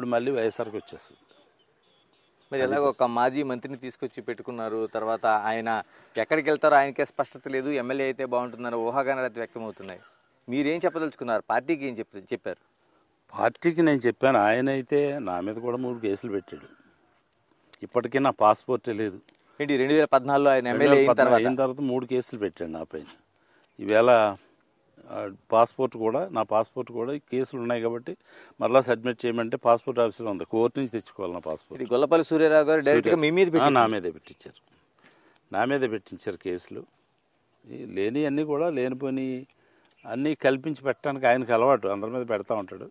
ఇప్పుడు మళ్ళీ వైఎస్ఆర్కి వచ్చేస్తుంది మరి ఎలాగో ఒక మాజీ మంత్రిని తీసుకొచ్చి పెట్టుకున్నారు తర్వాత ఆయన ఎక్కడికి వెళ్తారో ఆయనకే స్పష్టత లేదు ఎమ్మెల్యే అయితే బాగుంటుందని ఊహాగానాలు వ్యక్తం అవుతున్నాయి మీరేం చెప్పదలుచుకున్నారు పార్టీకి ఏం చెప్ చెప్పారు పార్టీకి నేను చెప్పాను ఆయన అయితే నా మీద కూడా మూడు కేసులు పెట్టాడు ఇప్పటికీ నా పాస్పోర్ట్ లేదు ఏంటి రెండు వేల పద్నాలుగులో ఆయన ఎమ్మెల్యే అయిన తర్వాత మూడు కేసులు పెట్టాడు నా పైన ఈవేళ పాస్పోర్ట్ కూడా నా పాస్పోర్ట్ కూడా కేసులు ఉన్నాయి కాబట్టి మరలా సబ్మిట్ చేయమంటే పాస్పోర్ట్ ఆఫీసులో ఉంది కోర్టు నుంచి తెచ్చుకోవాలి నా పాస్పోర్ట్ గొల్లపల్లి సూర్యరావు గారు డైరెక్ట్గా మీ మీద నా మీదే పెట్టించారు నా మీదే పెట్టించారు కేసులు లేని అన్నీ కూడా లేనిపోని అన్నీ కల్పించి పెట్టడానికి ఆయనకు అలవాటు అందరి మీద పెడతా ఉంటాడు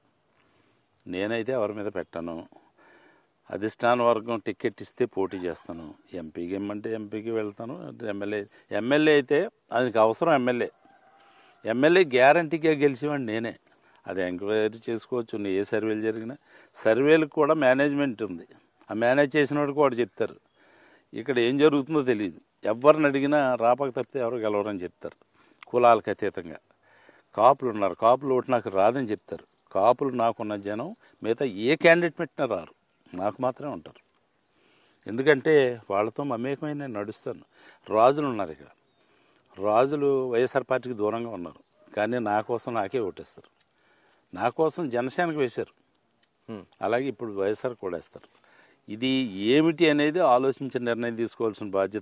నేనైతే ఎవరి మీద పెట్టాను అధిష్టాన వర్గం టికెట్ ఇస్తే పోటీ చేస్తాను ఎంపీకి ఇమ్మంటే ఎంపీకి వెళ్తాను ఎమ్మెల్యే ఎమ్మెల్యే అయితే అది అవసరం ఎమ్మెల్యే ఎమ్మెల్యే గ్యారంటీగా గెలిచేవాడు నేనే అది ఎంక్వైరీ చేసుకోవచ్చు ఏ సర్వేలు జరిగినా సర్వేలకు కూడా మేనేజ్మెంట్ ఉంది ఆ మేనేజ్ చేసిన వాడు కూడా చెప్తారు ఇక్కడ ఏం జరుగుతుందో తెలియదు ఎవరిని అడిగినా రాపక తప్పితే ఎవరు గెలవరని చెప్తారు కులాలకు అతీతంగా కాపులు ఉన్నారు కాపులు ఓటు నాకు రాదని చెప్తారు కాపులు నాకున్న జనం మిగతా ఏ క్యాండిడేట్ పెట్టినా రారు నాకు మాత్రమే ఉంటారు ఎందుకంటే వాళ్ళతో మమేకమైన నడుస్తాను రాజులు ఉన్నారు ఇక్కడ రాజులు వైఎస్ఆర్ పార్టీకి దూరంగా ఉన్నారు కానీ నా కోసం నాకే ఓటేస్తారు నా కోసం జనసేనకు వేశారు అలాగే ఇప్పుడు వైఎస్ఆర్ కూడా వేస్తారు ఇది ఏమిటి అనేది ఆలోచించి నిర్ణయం తీసుకోవాల్సిన బాధ్యత